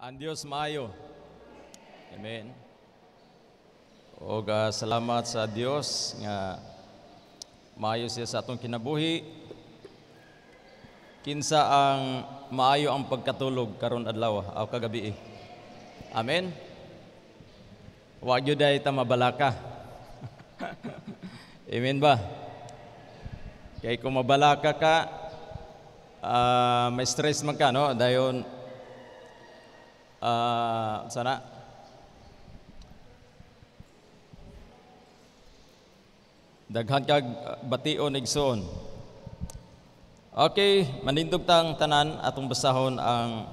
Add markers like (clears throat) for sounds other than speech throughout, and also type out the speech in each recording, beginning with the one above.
Ang Diyos maayo. Amen. O uh, ah, salamat sa Dios nga maayo siya sa atong kinabuhi. Kinsa ang maayo ang pagkatulog karon adlaw ah, aw kagabi. Eh. Amen. Wa gyud day ta mabalaka. (laughs) Amen ba? Kay kung mabalaka ka, uh, may stress man ka, no? Dayon, uh, sana daghan kag bation igsoon okay manindog tang tanan atong basahon ang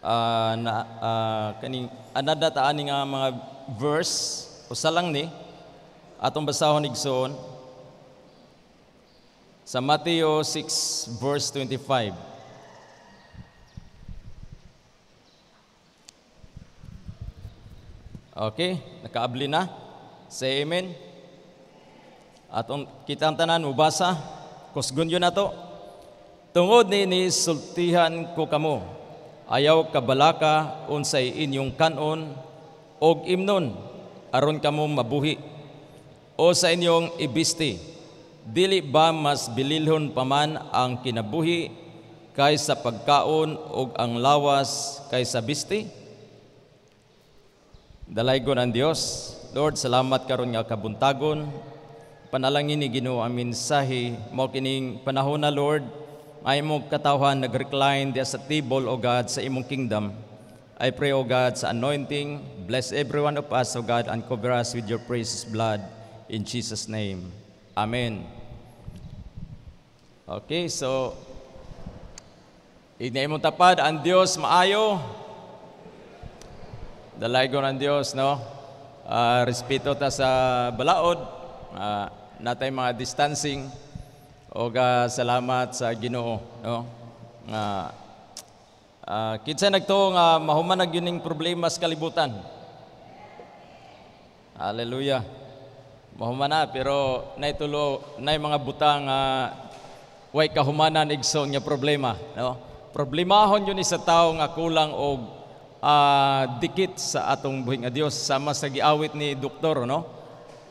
uh, na, uh, ah, kaning anada ta nga mga verse usa lang ni atong basahon igsoon sa Mateo 6 verse 25 Okay? Nakaabli na? Say amen. Atong kitang tanan, mubasa. Kusgunyo na to. Tungod ni inisultihan ko kamo. Ayaw kabalaka unsay inyong kanon og imnon aron kamo mabuhi o sa inyong ibisti dili ba mas bililhon paman ang kinabuhi kaysa pagkaon og ang lawas kaysa bisti? Dalaygon ang Dios. Lord, salamat karon nga kabuntagon. Panalangin ni Ginoo ang mensahe mao kining panahon na Lord ay mo katawhan nagrecline diya sa table o God sa imong kingdom. I pray O God sa anointing, bless everyone of us O God and cover us with your precious blood in Jesus name. Amen. Okay, so mo tapad ang Dios maayo Dalay ko ng Diyos, no? Uh, respeto ta sa balaod, uh, natay mga distancing, o uh, ah, salamat sa ginoo, no? Uh, uh, kitsa nagto nga uh, mahuman nag yuning problema sa kalibutan. Hallelujah. Mahuman na, pero naitulo, nay mga butang uh, way kahumanan igsoon nga problema, no? Problemahon yun isa tao nga kulang og uh, dikit sa atong buhing adios sama sa giawit ni doktor no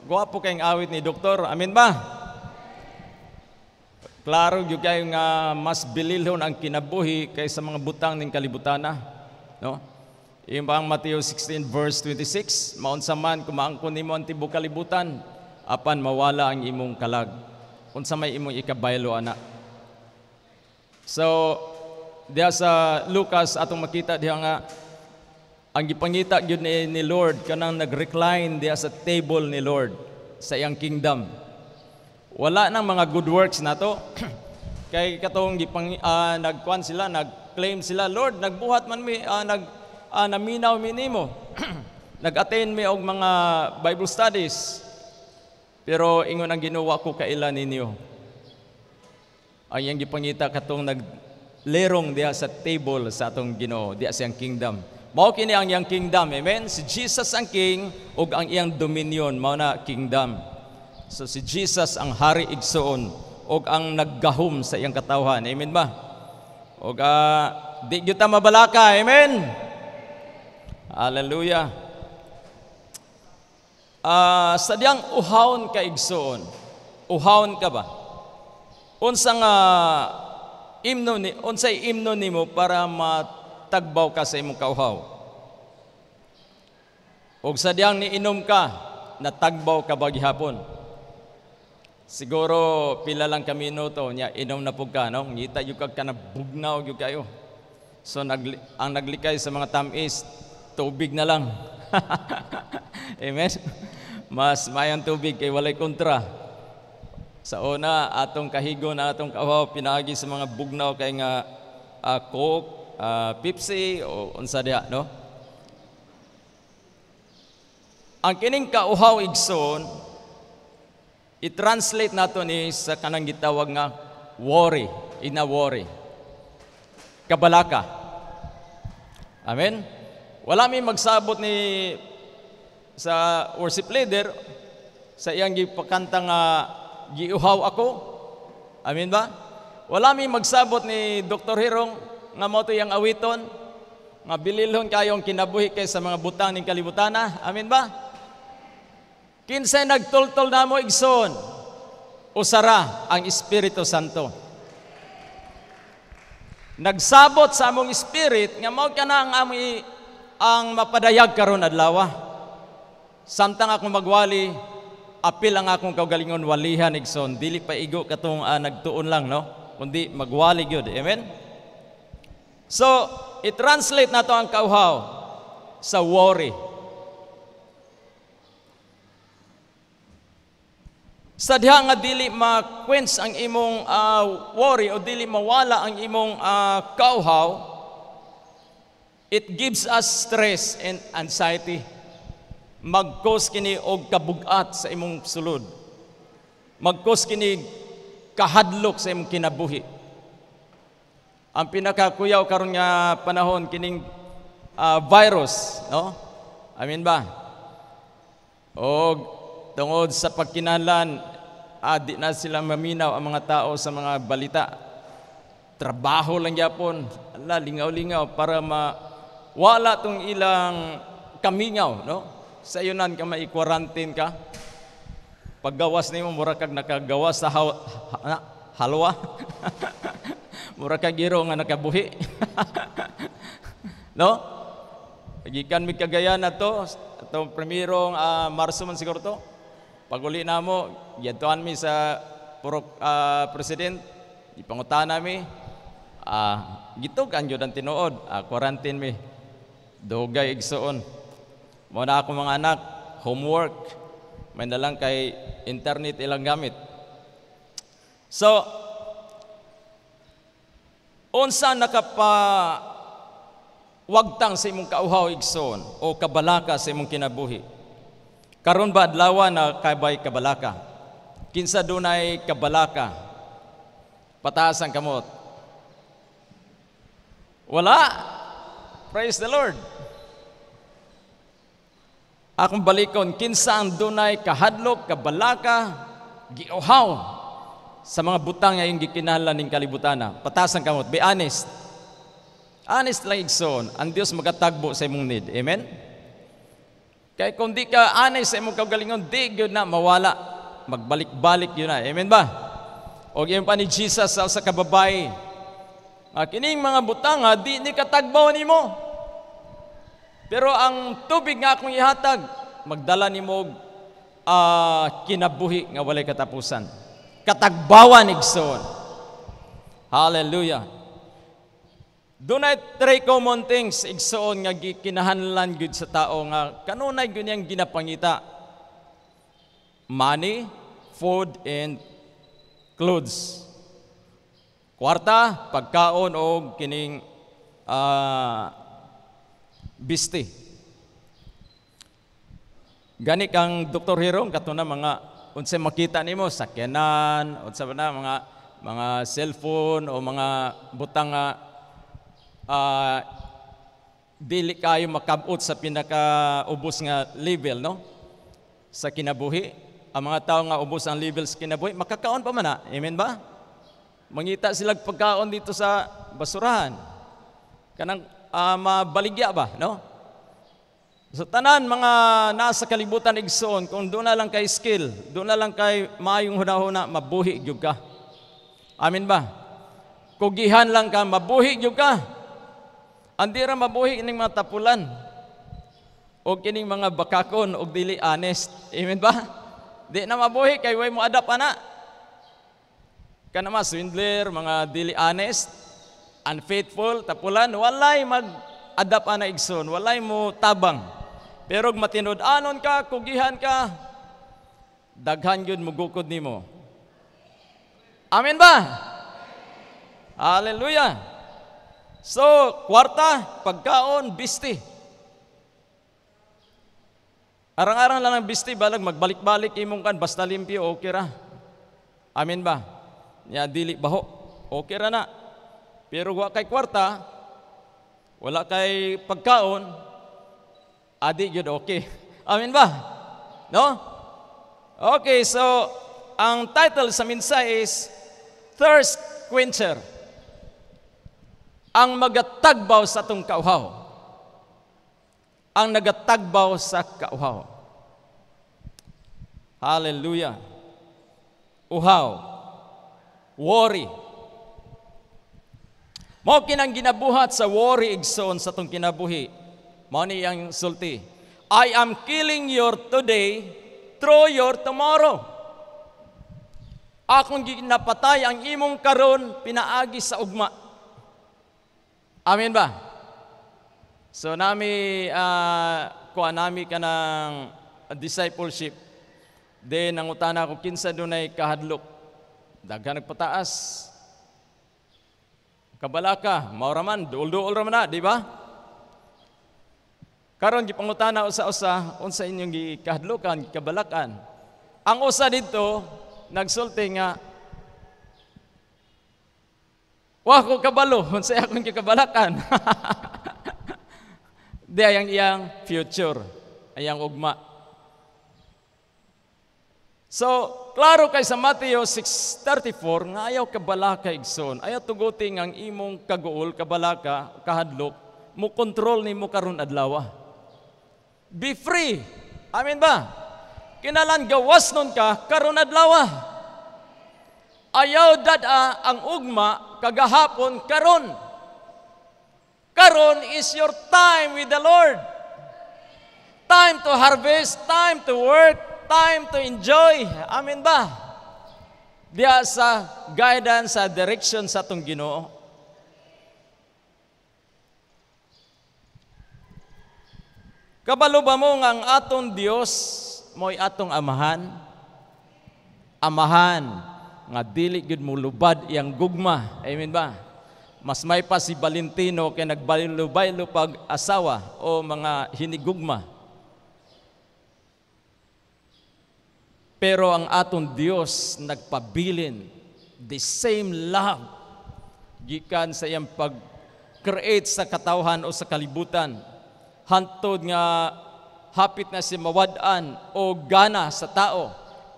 guwapo kayong awit ni doktor amin ba klaro gyud kayo nga mas bililhon ang kinabuhi kaysa mga butang ning kalibutana no Iyong bang Mateo 16 verse 26, Maunsa man kumaangkon nimo ang tibo kalibutan, apan mawala ang imong kalag. Unsa may imong ikabaylo ana. So, diha sa Lucas atong makita diha nga ang gipangita gyud ni, ni Lord kanang nagrecline diha sa table ni Lord sa iyang kingdom. Wala nang mga good works nato. (clears throat) Kay katong gipang uh, ah, nagkuan sila, nagclaim sila, Lord, nagbuhat man mi uh, nag uh, naminaw mi nimo. (clears throat) Nag-attend mi og mga Bible studies. Pero ingon ang ginawa ko kaila ninyo ang iyang gipangita katong naglerong diha sa table sa atong Ginoo diha sa iyang kingdom Mao kini ang iyang kingdom, amen? Si Jesus ang king ug ang iyang dominion mao na kingdom. So si Jesus ang hari igsoon ug ang naggahom sa iyang katawhan, amen ba? Ug uh, di gyud ta mabalaka, amen? Hallelujah. Uh, sa diyang uhawon ka igsoon, Uhaon ka ba? Unsang uh, imno ni unsay imno nimo para mat tagbaw ka sa imong kauhaw. Og sadyang niinom ka, natagbaw ka ba gihapon? Siguro pila lang kami minuto niya inom na pugka no, ngita yu kag kanabugnaw gyud kayo. So nag, ang naglikay sa mga tamis tubig na lang. (laughs) Amen. Mas mayang tubig kay walay kontra. Sa una atong kahigo na atong kawaw pinaagi sa mga bugnaw kay nga uh, coke, uh, Pepsi o unsa diha no Ang kining kauhaw igsoon i-translate nato ni sa kanang gitawag nga worry in a worry kabalaka Amen Wala mi magsabot ni sa worship leader sa iyang gipakanta nga giuhaw ako Amen ba Wala mi magsabot ni Dr. Hirong nga mo yang awiton, nga bililhon kayong kinabuhi kay sa mga butang ning kalibutana. Amin ba? Kinsa nagtultol na mo igsoon, usara ang Espiritu Santo. Nagsabot sa among spirit nga mao kana ang among ang mapadayag karon adlaw. Samtang ako magwali, apil ang akong kaugalingon walihan igsoon, dili pa igo katong uh, ah, nagtuon lang no, kundi magwali gyud. Amen. So, i-translate nato ang kauhaw sa worry. Sa diha nga dili ma-quench ang imong uh, worry o dili mawala ang imong uh, ah, kauhaw, it gives us stress and anxiety. Mag-cause kini og kabugat sa imong sulod. Mag-cause kini kahadlok sa imong kinabuhi ang pinakakuyaw karon nga panahon kining uh, virus, no? Amin ba? O tungod sa pagkinalan, ah, na sila maminaw ang mga tao sa mga balita. Trabaho lang yapon, ala lingaw-lingaw para ma wala tong ilang kamingaw, no? Sa iyo ka mai-quarantine ka. Paggawas nimo mura kag nakagawas sa ha- ha- halwa. (laughs) Mura kag iro nga nakabuhi. (laughs) no? Gikan mi kagayan to, atong primerong uh, ah, Marso man siguro to. Paguli na mo, giyantuan mi sa purok uh, ah, president, ipangutana mi. Ah, gito gitog ang jud ang tinuod, uh, quarantine mi. dogay igsuon. Mo na ako mga anak, homework. May nalang kay internet ilang gamit. So, Unsa nakapa wagtang sa imong kauhaw igson o kabalaka sa imong kinabuhi. Karon ba adlaw na kabay kabalaka? Kinsa dunay kabalaka? Pataas ang kamot. Wala. Praise the Lord. Akong balikon kinsa ang dunay kahadlok, kabalaka, giuhaw sa mga butang ngayong gikinahanglan ning kalibutan na. ang kamot. Be honest. Honest lang igsoon. Ang Dios magatagbo sa imong need. Amen? Kaya kung di ka honest sa imong kagalingon, di yun na mawala. Magbalik-balik yun na. Amen ba? O yun pa ni Jesus sa kababay. Ah, kining mga butang ha, ah, di ni katagbaw nimo. Pero ang tubig nga akong ihatag, magdala nimo uh, kinabuhi nga walay katapusan katagbawan igsoon. Hallelujah. Dunay three common things igsoon nga kinahanlan gud sa tao nga kanunay gud niyang ginapangita. Money, food and clothes. Kwarta, pagkaon o kining uh, bisti. Gani kang Dr. Hirong kato na mga unsay makita nimo sakyanan unsa ba na mga mga cellphone o mga butang nga uh, dili kayo makabot sa pinaka ubos nga level no sa kinabuhi ang mga tao nga ubos ang level sa kinabuhi makakaon pa man na ah. amen ba mangita sila pagkaon dito sa basurahan kanang uh, mabaligya ba no sa tanan mga nasa kalibutan igsoon, kung doon na lang kay skill, doon na lang kay maayong hunahuna, mabuhi jud ka. Amin ba? Kugihan lang ka, mabuhi jud ka. Andi ra mabuhi ning mga tapulan. O kining mga bakakon og dili honest. Amen ba? Di na mabuhi kay way mo adap ana. Kana mas swindler, mga dili honest, unfaithful, tapulan, walay mag adap ana igsoon, walay mo tabang. Pero matinud-anon ka, kugihan ka, daghan yun mugukod ni mo. Amen ba? Hallelujah. So, kwarta, pagkaon, bisti. Arang-arang lang ang bisti, balag magbalik-balik imong kan, basta limpyo, okay ra. Amen ba? Ya, dili baho, okay ra na. Pero wa kay kwarta, wala kay pagkaon, adi yun okay. Amen ba? No? Okay, so ang title sa minsa is Thirst Quencher. Ang magatagbaw sa atong kauhaw. Ang nagatagbaw sa kauhaw. Hallelujah. Uhaw. Worry. Mao ang ginabuhat sa worry igsoon sa atong kinabuhi Mao niyang sulti. I am killing your today through your tomorrow. Akong ginapatay ang imong karon pinaagi sa ugma. Amen ba? So nami uh, kuha nami kanang discipleship. Then ang utana ko kinsa dunay kahadlok. Daghan nagpataas. Kabalaka, mauraman, duol-duol raman na, di ba? Karon gipangutana usa-usa unsa inyong gikahadlokan, kabalakan. Ang usa didto nagsulti nga Wa ko kabalo unsay akong gikabalakan. (laughs) Di ayang iyang future, ayang ugma. So, klaro kay sa Mateo 6.34, nga ayaw kabalaka igsoon. Ayaw tuguting ang imong kaguol, kabalaka, kahadlok, mo control ni mo karon adlawa. Ah. Be free. Amen ba? Kinalan gawas nun ka, karon adlaw. Ah. Ayaw dada ah, ang ugma kagahapon karon. Karon is your time with the Lord. Time to harvest, time to work, time to enjoy. Amen ba? Diya sa guidance, sa direction sa itong ginoo. Kabalo ba mo nga ang atong Dios mo'y atong amahan? Amahan nga dili gud mo lubad iyang gugma. Amen ba? Mas may pa si Valentino kay nagbalilubay-lo pag asawa o mga hinigugma. Pero ang atong Dios nagpabilin the same love gikan sa iyang pag-create sa katawhan o sa kalibutan hantod nga hapit na si mawadan o gana sa tao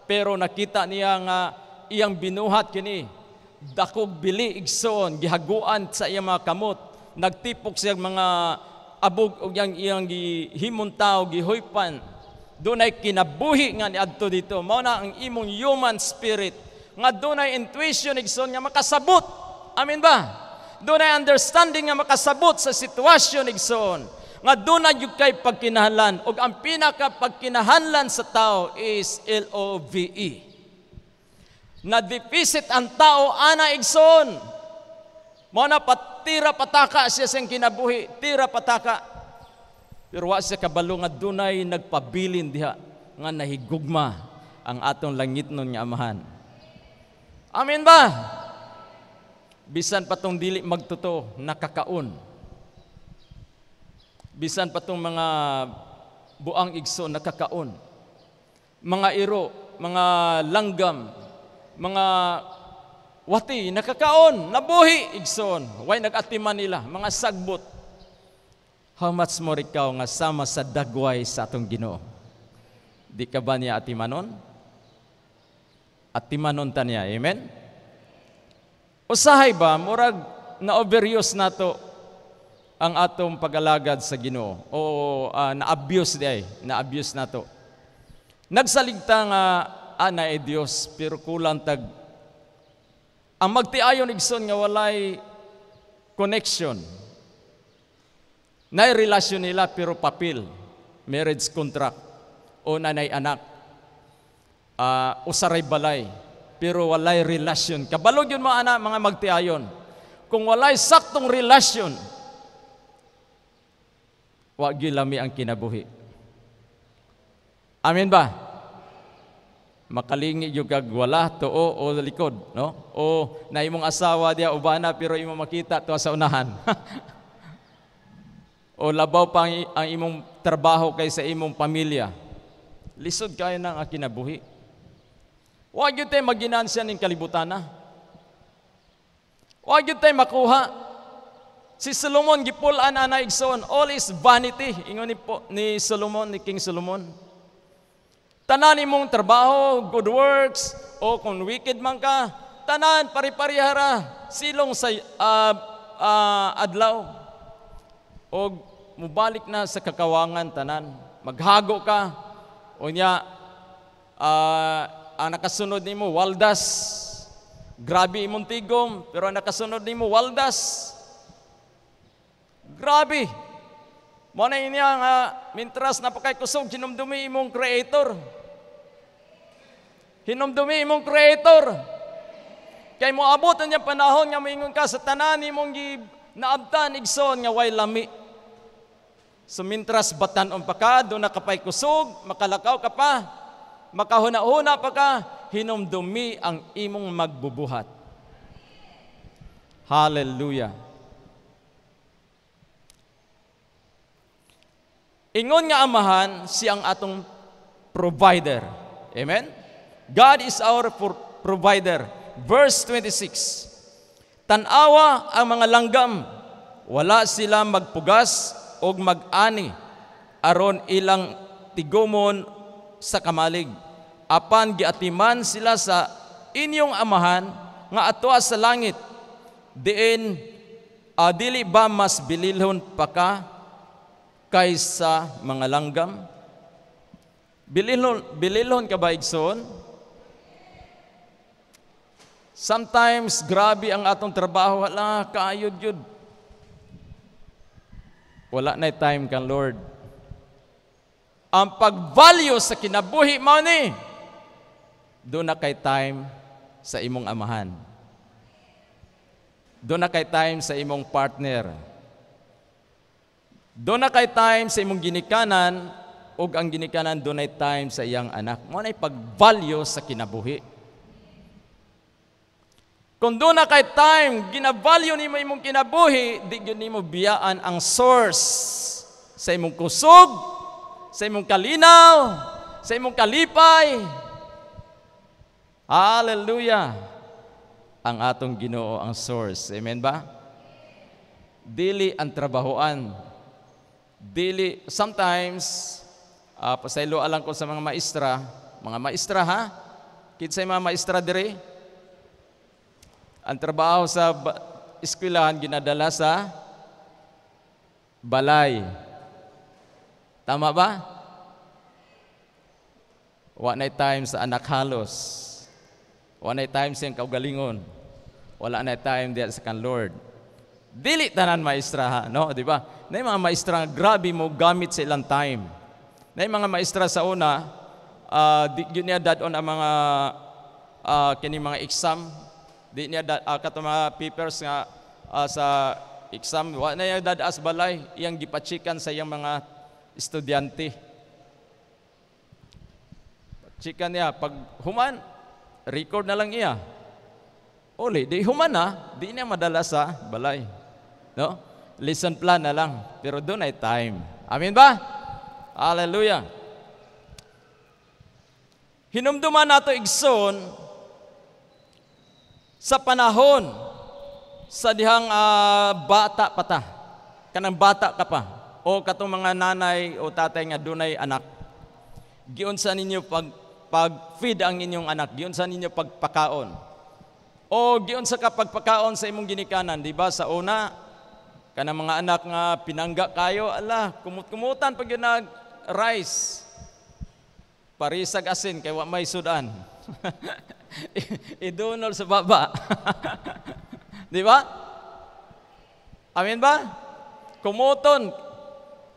pero nakita niya nga iyang binuhat kini dakog bili igsoon gihaguan sa iyang mga kamot nagtipok siya mga abog og iyang iyang gihimuntaw gihoypan dunay kinabuhi nga niadto dito mao na ang imong human spirit nga dunay intuition igsoon nga makasabot amin ba dunay understanding nga makasabot sa sitwasyon igsoon nga doon na yung kay pagkinahalan. O ang pinaka pagkinahanlan sa tao is L-O-V-E. Na deficit ang tao, ana igson. Mo na patira pataka siya siyang kinabuhi, tira pataka. Pero wa siya kabalo nga dunay nagpabilin diha nga nahigugma ang atong langit nun nga amahan. Amen ba? Bisan patong dili magtuto nakakaon Bisan pa itong mga buang igso nakakaon. Mga iro, mga langgam, mga wati, nakakaon, nabuhi, igson, Way nagatiman nila, mga sagbot. How much more ikaw nga sama sa dagway sa atong ginoo? Di ka ba niya atimanon? Atimanon ta niya, amen? Usahay ba, murag na overuse to, ang atong pagalagad sa Ginoo o uh, na-abuse day, na-abuse na to. Nagsaligta nga ana ah, e Dios pero kulang tag ang magtiayon igson nga walay connection. Nay relasyon nila pero papel, marriage contract o nanay anak. Uh, ah, usaray balay pero walay relasyon. Kabalog yun mga anak, mga magtiayon. Kung walay saktong relasyon, Wa gilami ang kinabuhi. Amen ba? Makalingi yung kag wala tuo o likod, no? O na imong asawa diya ubana pero imong makita to sa unahan. (laughs) o labaw pa ang, ang imong trabaho kay sa imong pamilya. Lisod kayo ng akinabuhi. Huwag yun tayo maginansya ng kalibutan na. Huwag yun tayo makuha Si Solomon gipulan ana igsoon all is vanity ingon ni, po, ni Solomon ni King Solomon. Tanan imong trabaho, good works o kung wicked man ka, tanan pari-parihara silong sa uh, uh, adlaw. O mubalik na sa kakawangan tanan, maghago ka o niya uh, ang nakasunod nimo waldas. Grabe imong tigom, pero ang nakasunod nimo waldas Grabe! Mo na niya nga, mintras kusog, hinumdumi imong creator. Hinumdumi imong creator. Kay mo abot niya panahon nga moingon ka sa tanan imong naabtan igson nga way lami. So mintras batan on pa ka, do nakapay kusog, makalakaw ka pa, makahuna-huna pa ka, hinumdumi ang imong magbubuhat. Hallelujah. Ingon nga amahan si ang atong provider. Amen? God is our provider. Verse 26. Tanawa ang mga langgam, wala sila magpugas o mag-ani aron ilang tigumon sa kamalig. Apan giatiman sila sa inyong amahan nga atwa sa langit. Diin adili ba mas bililhon pa ka kaysa mga langgam? Bililon, bililon ka ba igsoon? Sometimes, grabe ang atong trabaho. Wala, kaayod yun. Wala na time kan Lord. Ang pag-value sa kinabuhi money, ni, doon na kay time sa imong amahan. Doon na kay time sa imong partner. Do na kay time sa imong ginikanan ug ang ginikanan do na time sa iyang anak. Mao nay value sa kinabuhi. Kung doon na kay time, ni nimo imong kinabuhi, di gyud nimo biyaan ang source sa imong kusog, sa imong kalinaw, sa imong kalipay. Hallelujah! Ang atong Ginoo ang source. Amen ba? Dili ang trabahoan Dili, sometimes, uh, ah, pasaylo alang ko sa mga maestra, mga maestra ha, kinsay mga maestra dire, ang trabaho sa eskwelahan ginadala sa balay. Tama ba? Wa na time sa anak halos. Wa na time sa kaugalingon. Wala na time diya sa kan Lord. Dili tanan maestra ha, no? Di ba? Na mga maestra, grabe mo gamit sa ilang time. Na mga maestra sa una, uh, di, yun niya dadon ang mga uh, kini mga exam. Di niya dad, uh, kato mga papers nga uh, sa exam. Wa na niya as balay, iyang gipachikan sa iyang mga estudyante. Pachikan niya, pag human, record na lang iya. Uli, di human na, di niya madala sa balay. No? Lesson plan na lang. Pero doon ay time. Amin ba? Hallelujah. Hinumduman nato igsoon sa panahon sa dihang uh, bata pa ta. Kanang bata ka pa. O katong mga nanay o tatay nga dunay anak. Giunsa ninyo pag pag-feed ang inyong anak, giunsa ninyo pagpakaon. O giunsa ka pagpakaon sa imong ginikanan, di ba? Sa una, Kana mga anak nga pinangga kayo, ala, kumut-kumutan pag nag rice. Parisag asin kay wa may sudan. (laughs) Idunol sa baba. (laughs) Di ba? Amin ba? Kumuton.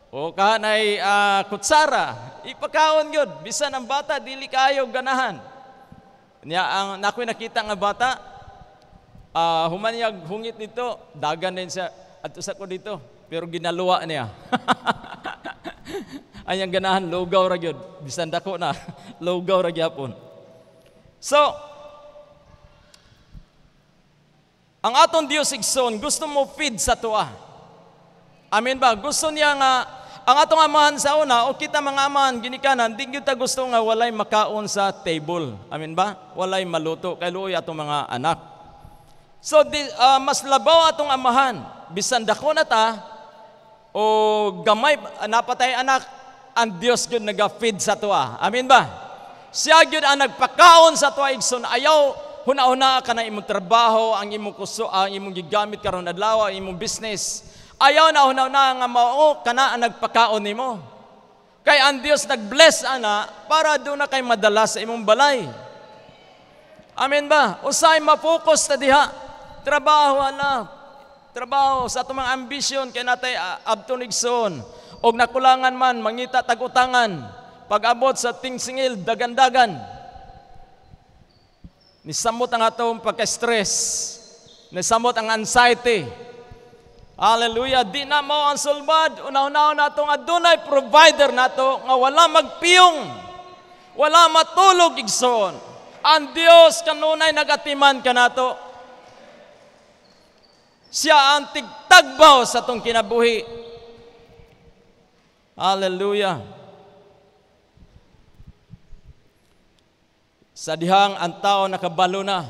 O kanay uh, ah, kutsara, ipakaon gyud bisan ang bata dili kayo ganahan. Nya ang nakoy nakita nga bata uh, humanyag hungit nito dagan din sa at usa ko dito, pero ginaluwa niya. (laughs) Ayang ganahan, lugaw ra gyud. Bisan dako na, (laughs) lugaw ra gyapon. So, ang aton Dios igson gusto mo feed sa tuwa. Amen ba? Gusto niya nga ang atong amahan sa una, o kita mga amahan, ginikanan, di kita gusto nga walay makaon sa table. Amen ba? Walay maluto. Kay luoy atong mga anak. So, di, uh, mas labaw atong amahan bisan dako na ta o gamay napatay anak ang Dios gyud naga-feed sa tuwa. Amin ba? Siya gyud ang nagpakaon sa tuwa igsoon ayaw huna-huna ka na imong trabaho, ang imong kuso, ang imong gigamit karon adlaw, ang imong business. Ayaw na huna-huna nga mao kana ang nagpakaon nimo. Kay ang Dios nag-bless ana para do na kay madala sa imong balay. Amen ba? Usay ma-focus ta diha. Trabaho ana, trabaho, sa atong mga ambisyon, kay natay ah, abtunigsoon. Og nakulangan man, mangita tagutangan, pag-abot sa tingsingil, dagandagan. Nisamot ang atong pagka-stress. Nisamot ang anxiety. Hallelujah. Di na mo ang sulbad. Unaw-unaw na itong adunay provider nato nga wala magpiyong. Wala matulog Igson. Ang Dios kanunay nagatiman ka nato. Siya ang tigtagbaw sa tong kinabuhi. Hallelujah. Sa dihang ang tao nakabalo na.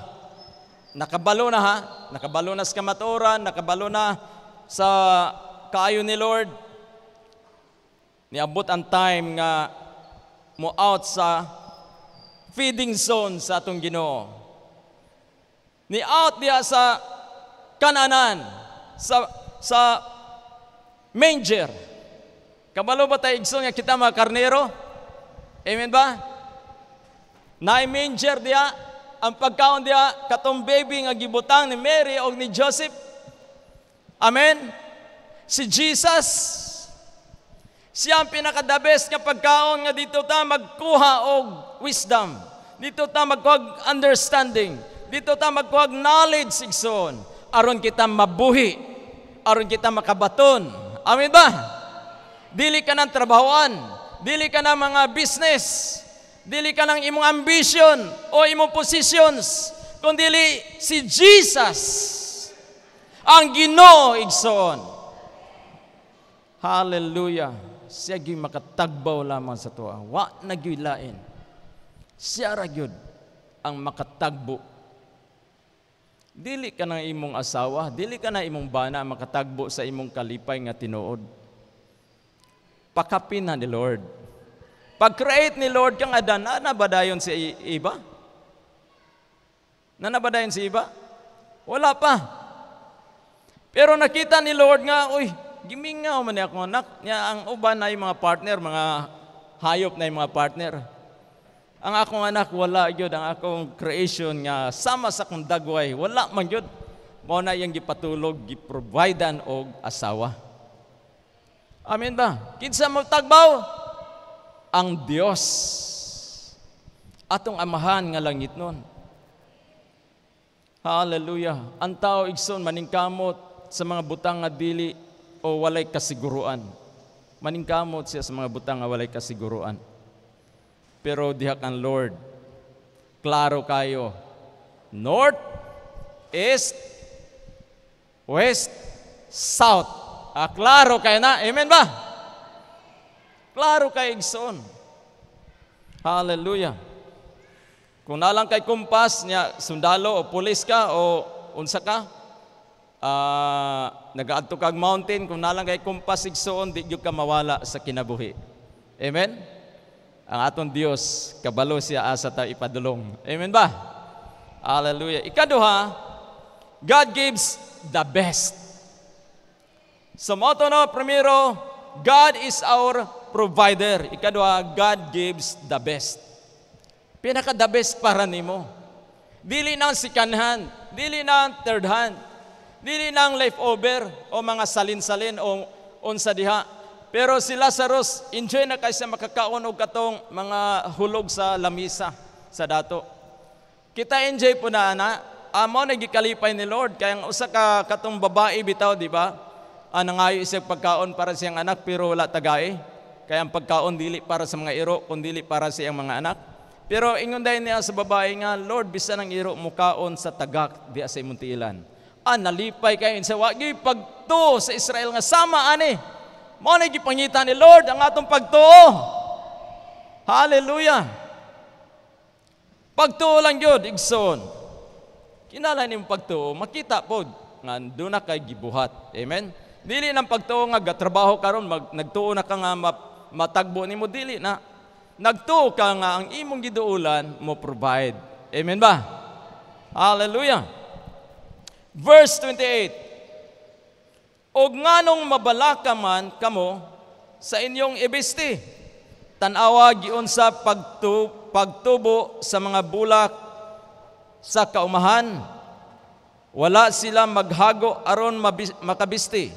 Nakabalo na ha. Nakabalo na sa kamaturan, nakabalo na sa kayo ni Lord. Niabot ang time nga mo out sa feeding zone sa atong Ginoo. Ni out diya sa Kanaanan, sa, sa manger. Kabalo ba tayo igso nga kita mga karnero? Amen ba? Na manger dia ang pagkaon dia katong baby nga gibutang ni Mary o ni Joseph. Amen? Si Jesus, siya ang pinakadabes nga pagkaon nga dito ta magkuha og wisdom. Dito ta magkuha understanding. Dito ta magkuha knowledge igsoon aron kita mabuhi, aron kita makabaton. amen ba? Dili ka ng trabahoan, dili ka ng mga business, dili ka ng imong ambition o imong positions, dili si Jesus ang Ginoo igsoon. Hallelujah. Siya gyud makatagbaw lamang sa tuwa. Wa na gyud lain. Siya ra gyud ang makatagbo Dili ka ng imong asawa, dili ka na imong bana makatagbo sa imong kalipay nga tinuod. Pakapin na ni Lord. Pag-create ni Lord kang Adan, na nabadayon si iba? Na nabadayon si iba? Wala pa. Pero nakita ni Lord nga, uy, gimingaw man ako anak. Niya ang uban na mga partner, mga hayop na mga partner ang akong anak wala gyud ang akong creation nga sama sa akong dagway wala man gyud mao na yang gipatulog giprovidean og asawa. Amen ba? Kinsa mo tagbaw? Ang Diyos. Atong amahan nga langit nun. Hallelujah. Ang tao igsoon maningkamot sa mga butang nga dili o walay kasiguruan. Maningkamot siya sa mga butang nga walay kasiguruan. Pero diha kan Lord, klaro kayo. North, East, West, South. Ah, klaro kayo na. Amen ba? Klaro kayo igsoon. Hallelujah. Kung nalang kay kumpas niya, sundalo o pulis ka o unsa ka, uh, nagaadto kag mountain, kung nalang kay kumpas igsoon, di ka mawala sa kinabuhi. Amen? ang atong Dios kabalo siya asa ta ipadulong. Amen ba? Hallelujah. Ikaduha, God gives the best. Sa motono, primero, God is our provider. Ikaduha, God gives the best. Pinaka the best para nimo. Dili na second hand, dili na third hand, dili na leftover o mga salin-salin o unsa diha pero si Lazarus, enjoy na kaysa makakaon og katong mga hulog sa lamisa sa dato. Kita enjoy po na ana, amo na gikalipay ni Lord kay ang usa ka katong babae bitaw, di ba? Ana nangayo isang pagkaon para sa iyang anak pero wala tagay. Kaya ang pagkaon dili para sa mga iro kundi para sa iyang mga anak. Pero ingon dahil niya sa babae nga, Lord, bisan ang iro mo kaon sa tagak di sa imuntilan. Ah, nalipay kayo sa wagi pagto sa Israel nga sama ani Mao na gipangita ni Lord ang atong pagtuo. Hallelujah. Pagtuo lang gyud igsoon. Kinala ni pagtuo, makita pod nga do na kay gibuhat. Amen. Dili nang pagtuo nga gatrabaho karon mag nagtuo na ka nga map, matagbo nimo dili na. Nagtuo ka nga ang imong giduolan mo provide. Amen ba? Hallelujah. Verse 28 o nganong mabalaka man kamo sa inyong ibesti. Tanawa giun sa pagtu pagtubo sa mga bulak sa kaumahan. Wala sila maghago aron makabisti.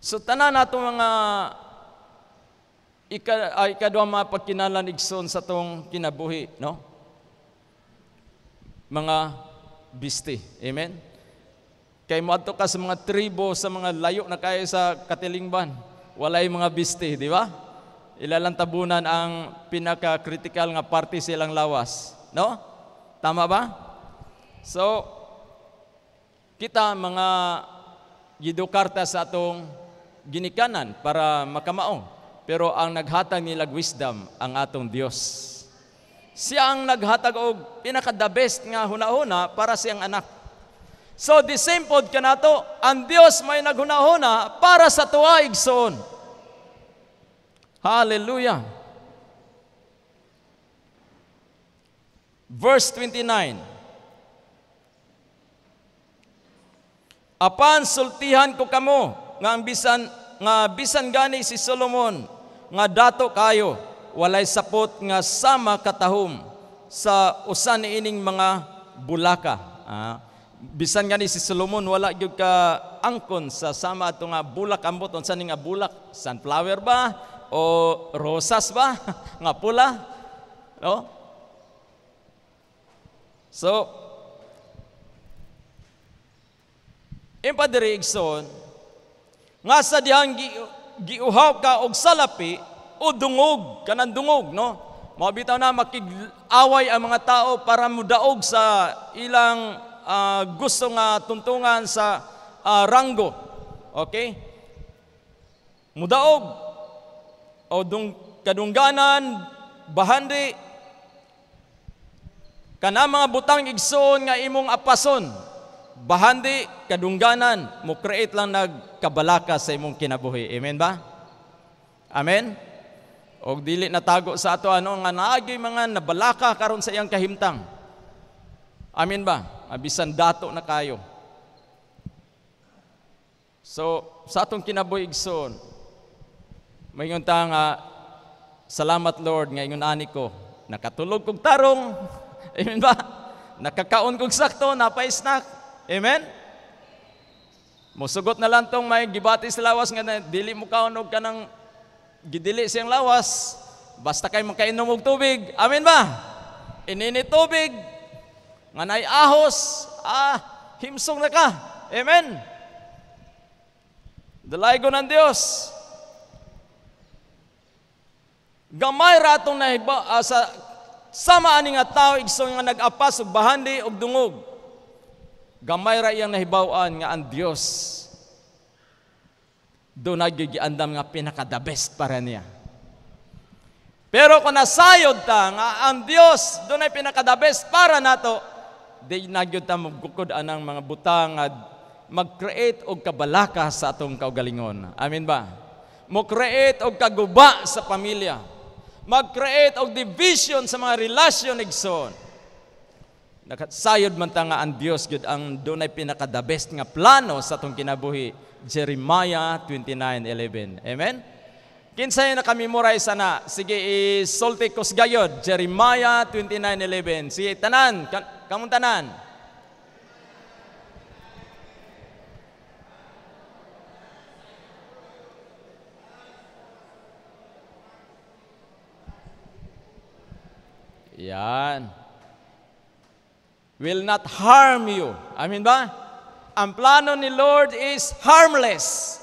So tanan nato mga ika, uh, ikadwa mga pagkinalan igsoon sa tong kinabuhi, no? Mga bisti. Amen? Kay mo ka sa mga tribo, sa mga layo na kayo sa katilingban. Walay mga biste, di ba? Ilalang tabunan ang pinaka-critical nga parte silang lawas. No? Tama ba? So, kita mga gidukarta sa atong ginikanan para makamaong. Pero ang naghatag nilag wisdom ang atong Dios. Siya ang naghatag og pinaka the best nga huna-huna para siyang anak. So the same pod to, ang Diyos may naghunahuna para sa tuwa igsoon. Hallelujah. Verse 29. Apan sultihan ko kamo nga ang bisan nga bisan gani si Solomon nga dato kayo walay sapot nga sama katahom sa usan ining mga bulaka. Ah bisan nga ni si Solomon wala gyud ka angkon sa sama ato nga bulak ambot unsa ning bulak sunflower ba o rosas ba (laughs) nga pula no so in diri igsoon nga sa dihang gi, giuhaw ka og salapi o dungog kanang dungog no mao na makig-away ang mga tao para mudaog sa ilang uh, gusto nga tuntungan sa uh, ranggo. Okay? Mudaog o dung kadungganan bahandi kana mga butang igsoon nga imong apason bahandi kadungganan mo create lang nagkabalaka sa imong kinabuhi amen ba amen og dili natago sa ato ano nga naagi mga nabalaka karon sa iyang kahimtang amen ba abisan dato na kayo. So, sa atong kinabuhi igsoon, mayon ta nga salamat Lord nga ani ko, nakatulog kong tarong. (laughs) Amen ba? Nakakaon kong sakto, napaisnak, Amen. Musugot na lang tong may gibati sa lawas nga na, dili mo kaon og kanang gidili siyang lawas basta kay makainom og tubig. Amen ba? Ininit tubig, nga nay ahos ah himsong na ka amen Dalaigo ng Dios gamay ratong nahiba uh, ah, sa sama ani nga tao igsong nga nag-apas og bahandi og dungog gamay ra iyang nahibaw-an nga ang Dios do nagigiandam nga pinaka the best para niya pero kung nasayod ta nga ang Dios do na pinaka the best para nato di nagyod ta magbukod anang mga butang at mag-create og kabalaka sa atong kaugalingon. Amin ba? Mo-create og kaguba sa pamilya. Mag-create og division sa mga relasyon igsoon. Nakasayod man ta nga ang Dios gud ang dunay pinaka the best nga plano sa atong kinabuhi. Jeremiah 29:11. Amen. Kinsay na kami-memorize sana. Sige, isulti ko gayod. Jeremiah 29:11. Sige, tanan. Kan- Kamong tanan? Yan. Will not harm you. Amin ba? Ang plano ni Lord is harmless.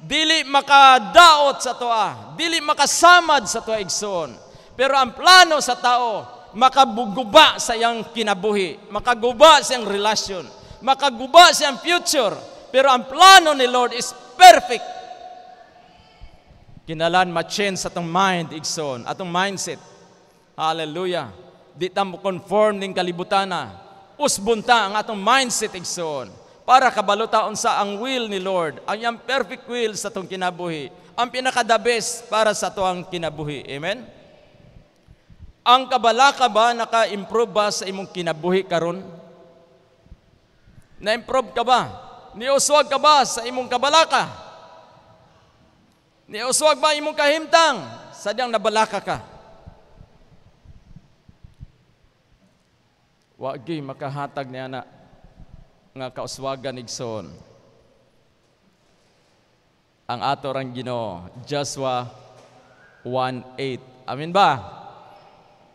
Dili makadaot sa toa. Dili makasamad sa toa igsoon. Pero ang plano sa tao, makaguba sa iyang kinabuhi, makaguba sa iyang relasyon, makaguba sa iyang future. Pero ang plano ni Lord is perfect. Kinalan ma-change atong mind, igsoon, atong mindset. Hallelujah. Di ta mo conform ning kalibutana. Usbunta ang atong mindset, igsoon. Para kabalutaon sa ang will ni Lord, ang iyang perfect will sa atong kinabuhi, ang pinaka-the best para sa atong kinabuhi. Amen? Ang kabalaka ba naka-improve ba sa imong kinabuhi karon? Na-improve ka ba? Niuswag ka ba sa imong kabalaka? Niuswag ba imong kahimtang? Sadyang nabalaka ka. Wagi makahatag niya na nga kauswagan igsoon. Ang ato rang Ginoo, Joshua 1:8. Amin ba?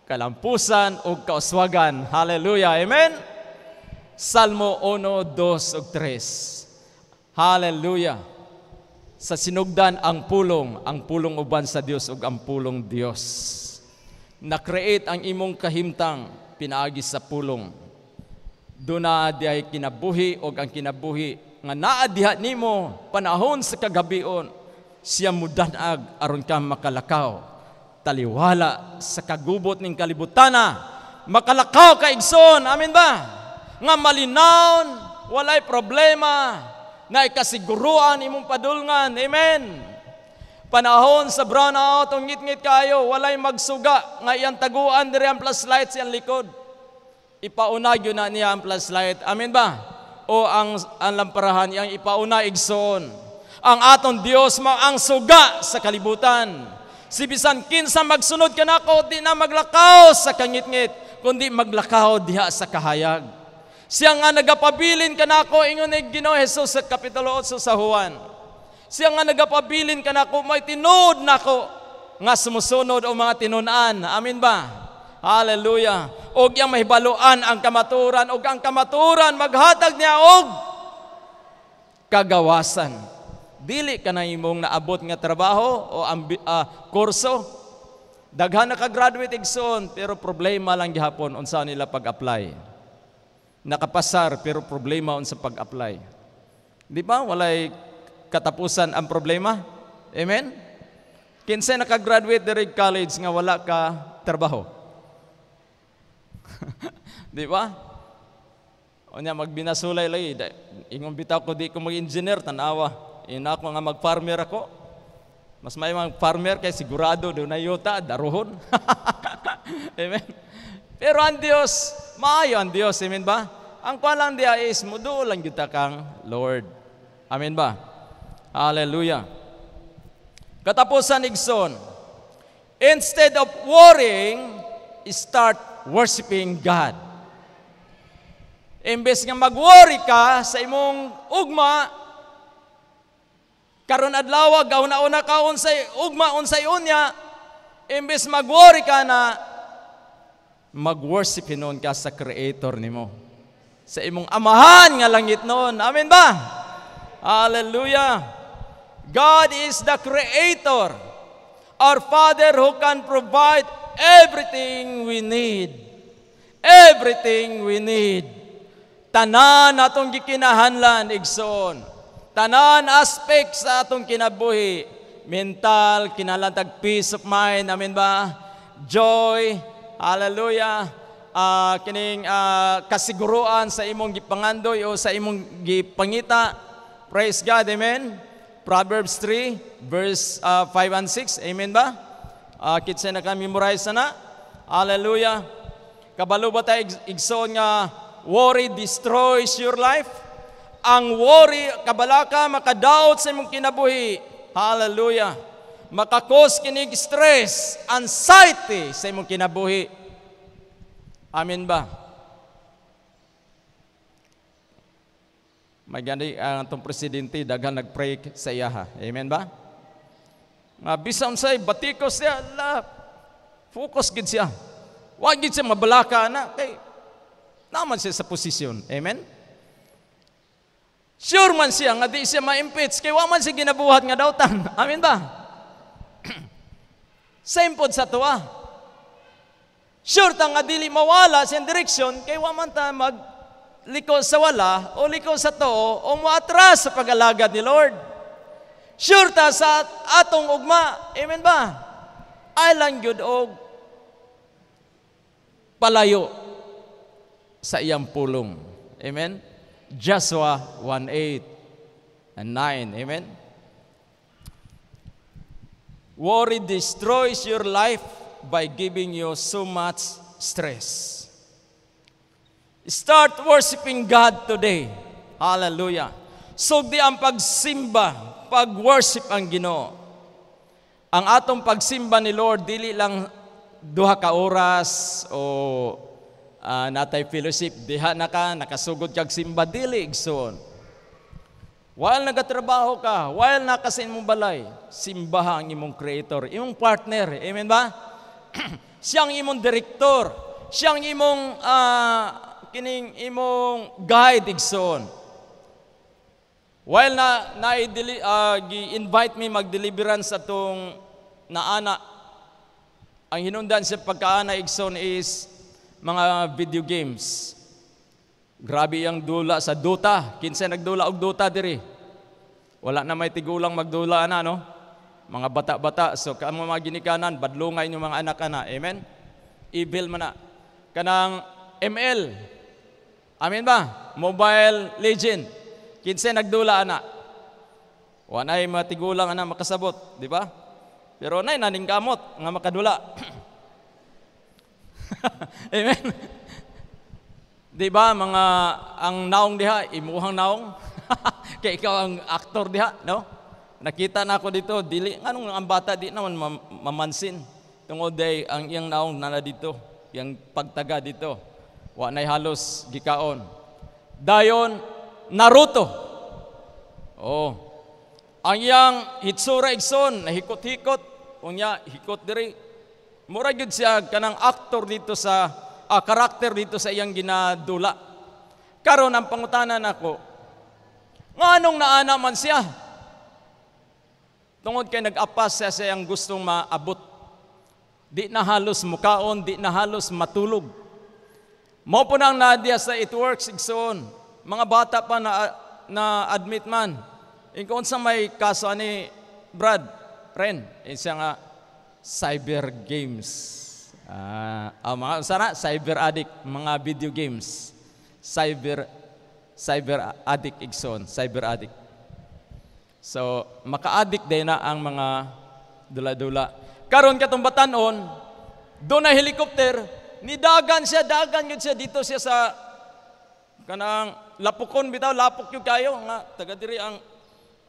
kalampusan ug kauswagan. Hallelujah. Amen. Salmo 1, 2 ug 3. Hallelujah. Sa sinugdan ang pulong, ang pulong uban sa Dios ug ang pulong Dios. Na-create ang imong kahimtang pinaagi sa pulong. Duna diay kinabuhi og ang kinabuhi nga naa diha nimo panahon sa kagabion siya mudanag aron ka makalakaw pagtaliwala sa kagubot ng kalibutana. Makalakaw ka igsoon, amin ba? Nga malinaw, walay problema, na ikasiguruan imong padulngan, amen? Panahon sa brownout, ang ngit-ngit kayo, walay magsuga, nga iyang taguan diri ang plus light sa likod. Ipaunag Ipaunagyo na niya ang plus light, amin ba? O ang, ang lamparahan, iyang ipauna igsoon. Ang aton Dios mao ang suga sa kalibutan Si bisan kinsa magsunod ka nako, di na maglakaw sa kangit-ngit, kundi maglakaw diha sa kahayag. Siya nga nagapabilin ka nako, ingon ni Ginoo Hesus sa Kapitulo 8 sa Juan. Siya nga nagapabilin ka nako, may tinood nako nga sumusunod o mga tinunan. Amin ba? Hallelujah. Og yang mahibaluan ang kamaturan, og ang kamaturan maghatag niya og kagawasan dili ka na imong naabot nga trabaho o ambi, uh, kurso daghan na ka graduate igsoon pero problema lang gihapon unsa nila pag-apply nakapasar pero problema unsa pag-apply di ba walay katapusan ang problema amen kinsa nakagraduate diri college nga wala ka trabaho (laughs) di ba o niya, magbinasulay lagi. Ingong bitaw ko di ko mag-engineer, tanawa. Ina ako nga mag-farmer ako. Mas may mag-farmer kay sigurado doon na yuta, daruhon. (laughs) Amen. Pero ang Diyos, maayo ang Diyos. Amen ba? Ang kwan lang diya is, mudo lang kita kang Lord. Amen ba? Hallelujah. Katapusan igson, instead of worrying, start worshiping God. Imbes nga mag-worry ka sa imong ugma, Karon adlaw na una ka unsay ugma unsay unya imbes mag-worry ka na mag-worship hinon ka sa creator nimo. Sa imong amahan nga langit noon. Amen ba? Hallelujah. God is the creator. Our Father who can provide everything we need. Everything we need. Tanan atong gikinahanglan igsoon tanan aspect sa atong kinabuhi, mental, kinalatag peace of mind, amin ba? Joy, hallelujah, uh, kining uh, kasiguruan sa imong gipangandoy o sa imong gipangita. Praise God, amen? Proverbs 3, verse uh, ah, 5 and 6, amen ba? Uh, kitsa na memorize na. Hallelujah. Kabalo ba tayo igsoon nga, worry destroys your life? ang worry, kabalaka, makadoubt sa imong kinabuhi. Hallelujah. Makakos kinig stress, anxiety sa imong kinabuhi. Amen ba? Magani ang uh, atong presidente daghan nagpray sa iya ha. Amen ba? Nga bisan say batikos siya, la focus gid siya. Wa gid siya mabalaka na kay naman siya sa posisyon. Amen. Sure man siya nga di siya ma-impeach kay wa man siya ginabuhat nga dawtan. (laughs) Amin ba? (clears throat) Same pod sa tuwa. Sure ta nga dili mawala sa direksyon kay wa man ta mag liko sa wala o liko sa too o moatras sa pag-alagad ni Lord. Sure ta sa atong ugma. Amen ba? Island good og palayo sa iyang pulong. Amen? Joshua 1:8 and 9. Amen. Worry destroys your life by giving you so much stress. Start worshiping God today. Hallelujah. Sugdi ang pagsimba, pag-worship ang Ginoo. Ang atong pagsimba ni Lord dili lang duha ka oras o uh, natay fellowship diha na ka nakasugod kag simba dili igsoon while nagatrabaho ka while nakasin mong balay simbaha ang imong creator imong partner amen ba (clears throat) siyang imong direktor siyang imong uh, kining imong guide igsoon while na na uh, ah, gi-invite me mag-deliverance atong naana ang hinundan sa pagkaana igsoon is mga video games. Grabe ang dula sa Dota. Kinsa nagdula og Dota diri. Wala na may tigulang magdula na no. Mga bata-bata so kamo mga ginikanan badlungay nyo mga anak ana. Amen. Evil mana kanang ML. Amen ba? Mobile Legend. Kinsa nagdula ana. Wala may tigulang ana makasabot, di ba? Pero nay naning kamot nga makadula. (clears throat) (laughs) Amen? Di ba, mga, ang naong diha, imuhang naong. (laughs) kay ikaw ang aktor diha, no? Nakita na ako dito, dili, anong ang bata di naman mam mamansin. Tungod day, ang iyang naong nana dito, iyang pagtaga dito. Wa nay halos gikaon. Dayon, Naruto. Oh. Ang iyang hitsura igson, nahikot-hikot. Unya, hikot diri, Mura gyud siya kanang actor dito sa uh, karakter dito sa iyang ginadula. Karon ang pangutana nako. nganong naana man siya? Tungod kay nag-apas siya sa iyang gustong maabot. Di na halos mukaon, di na halos matulog. Mao po nang nadiya sa It Works Igsoon. Mga bata pa na, na admit man. Ingkon sa may kaso ni Brad, friend, eh, isa nga, cyber games. Uh, oh, mga sana cyber addict, mga video games. Cyber cyber addict igson, cyber addict. So, maka-addict din na ang mga dula-dula. Karon katong batanon, do na helicopter, nidagan siya, dagan gud siya dito siya sa kanang lapukon bitaw, lapok yung kayo nga taga diri ang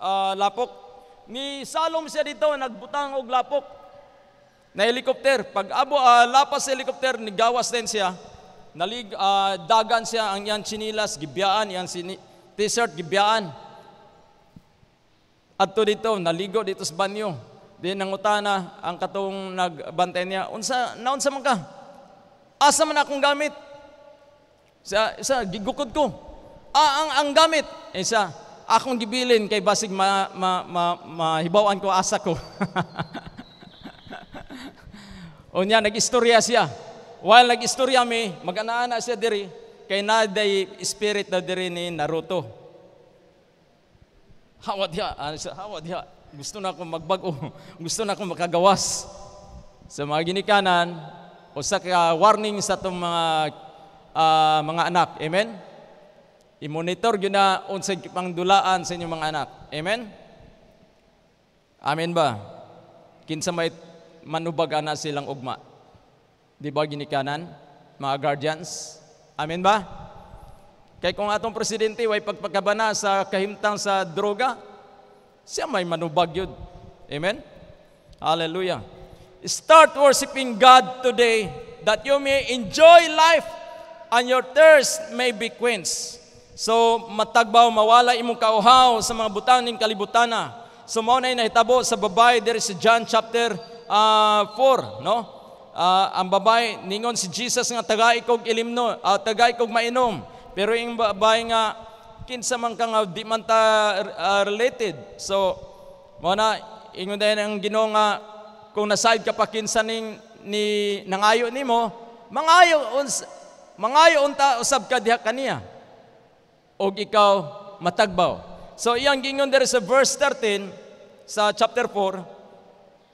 uh, lapok. Ni salom siya dito nagbutang og lapok na helicopter. Pag abo, uh, lapas sa helikopter, nigawas din siya. Nalig, uh, dagan siya ang yan chinilas, gibyaan, yan sini, t-shirt, gibyaan. At to dito, naligo dito sa banyo. Di nangutana ang katong nagbantay niya, unsa, naunsa man ka? Asa man akong gamit? Sa, sa gigukod ko. Ah, ang, ang gamit. Isa, eh, akong gibilin kay basig ma, ma, ma, mahibawan ko asa ko. (laughs) O niya, nag-istorya siya. While nag-istorya mi, mag-anaana siya diri, kay na day spirit na diri ni Naruto. Hawad ya, ano siya, hawad ya. Gusto na akong magbago. (laughs) Gusto na akong makagawas. Sa mga ginikanan, o sa warning sa itong mga uh, mga anak. Amen? I-monitor yun na unsay pangdulaan sa inyong mga anak. Amen? Amen ba? Kinsa may manubaga na silang ugma. Di ba ginikanan, mga guardians? Amen ba? Kay kung atong presidente way pagpagkabana sa kahimtang sa droga, siya may manubag yun. Amen? Hallelujah. Start worshiping God today that you may enjoy life and your thirst may be quenched. So, matagbaw, mawala imong kauhaw sa mga butang butaning kalibutana. So, maunay nahitabo sa babae, there is John chapter uh, ah, 4, no? Uh, ang babae, ningon si Jesus nga tagay kog ilimno, uh, ah, tagay kog mainom. Pero yung babae nga, kinsa man ka di man ta uh, related. So, mo na, ingon dayon ang ginoo nga, kung nasayad ka pa kinsa ning, ni, nangayo nimo, mangayo, uns, mangayo unta usab ka diha kaniya. O ikaw, matagbaw. So, iyang gingon there is a verse 13, sa chapter 4,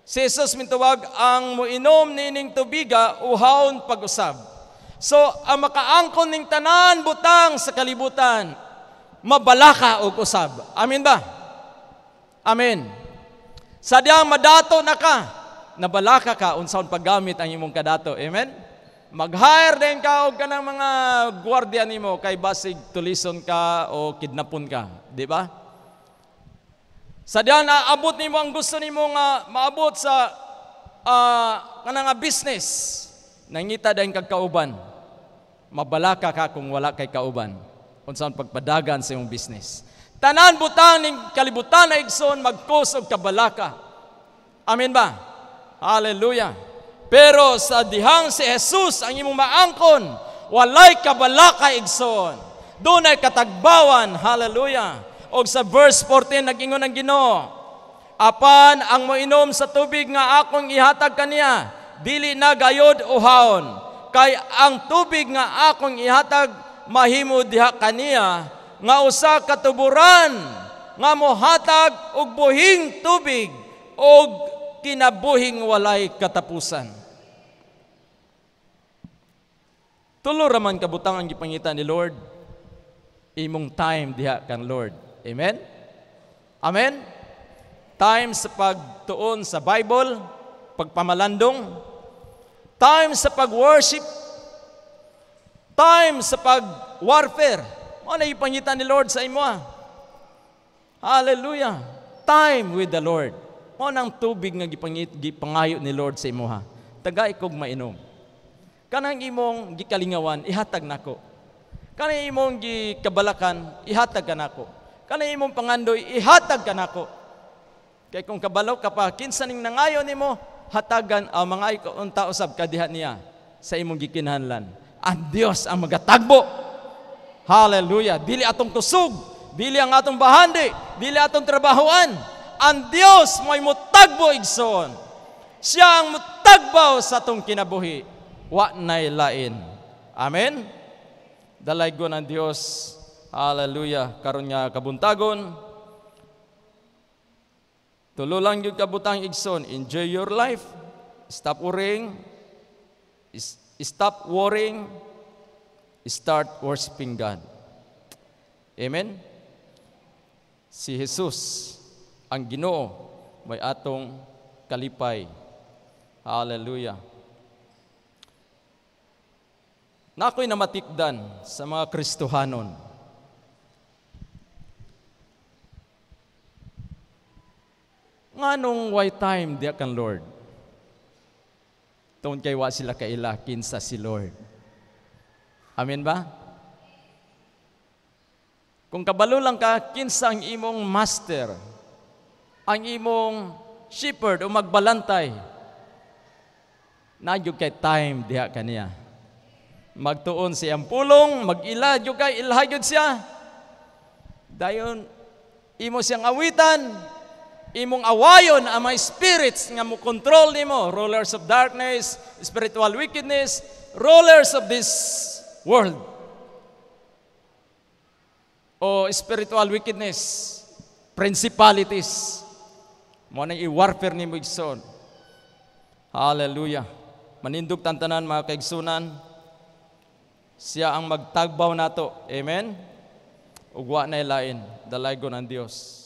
Si Jesus mintawag ang muinom nining tubiga uhaon pag-usab. So ang makaangkon ning tanan butang sa kalibutan mabalaka og usab. Amen ba? Amen. Sadyang madato na ka, nabalaka ka unsaon paggamit ang imong kadato. Amen. Mag-hire din ka og kanang mga guardian nimo kay basig tulison ka o kidnapon ka, di ba? Sa diyan aabot nimo ang gusto nimo nga maabot sa uh, ah, kanang nga business nangita dayon kag kauban. Mabalaka ka kung wala kay kauban unsaon pagpadagan sa imong business. Tanan butang ning kalibutan na igsoon magkos og kabalaka. Amen ba? Hallelujah. Pero sa dihang si Jesus ang imong maangkon, walay kabalaka igsoon. Dunay katagbawan. Hallelujah. O sa verse 14, nagingon ang ginoo, Apan ang moinom sa tubig nga akong ihatag kaniya, dili na gayod uhawon. Kay ang tubig nga akong ihatag, mahimo diha kaniya, nga usa katuburan, nga mohatag og buhing tubig, og kinabuhing walay katapusan. Tulo raman kabutang ang gipangitan ni Lord. Imong time diha kan Lord. Amen? Amen? Time sa pagtuon sa Bible, pagpamalandong, time sa pag-worship, time sa pag-warfare. Ano na ipangitan ni Lord sa imo? Ah? Hallelujah. Time with the Lord. Mo nang tubig nga gipangayo ni Lord sa imo ha. kog mainom. Kanang imong gikalingawan, ihatag nako. Kanang imong gikabalakan, ihatag ka nako kanay imong pangandoy ihatag kanako kay kung kabalo ka pa kinsa ning nangayo nimo hatagan ang ah, mga unta usab kadiha niya sa imong gikinahanglan ang ah, Dios ang magatagbo hallelujah dili atong tusog dili ang atong bahandi dili atong trabahoan ang Dios mo'y mutagbo igsoon siya ang mutagbaw sa atong kinabuhi wa nay lain amen dalay ang ng Dios Hallelujah. Karon nga kabuntagon. Tulo lang yung kabutang igson. Enjoy your life. Stop worrying. Stop worrying. Start worshiping God. Amen? Si Jesus, ang ginoo, may atong kalipay. Hallelujah. Nako'y namatikdan sa mga Kristohanon. Nganong why time diya kan Lord? Tungod kay wa sila kaila kinsa si Lord. Amen ba? Kung kabalo lang ka kinsa ang imong master, ang imong shepherd o magbalantay, nagyog kay time diha kaniya. Magtuon siyang pulong, mag-ila kay ilhagyod siya. Dayon imo siyang awitan, imong awayon ang mga spirits nga mo control nimo, rulers of darkness, spiritual wickedness, rulers of this world. O spiritual wickedness, principalities. Mo nang i-warfare nimo igsoon. Hallelujah. Manindog tantanan mga kaigsunan. Siya ang magtagbaw nato. Amen. Ugwa na ilain, dalagon ang Dios.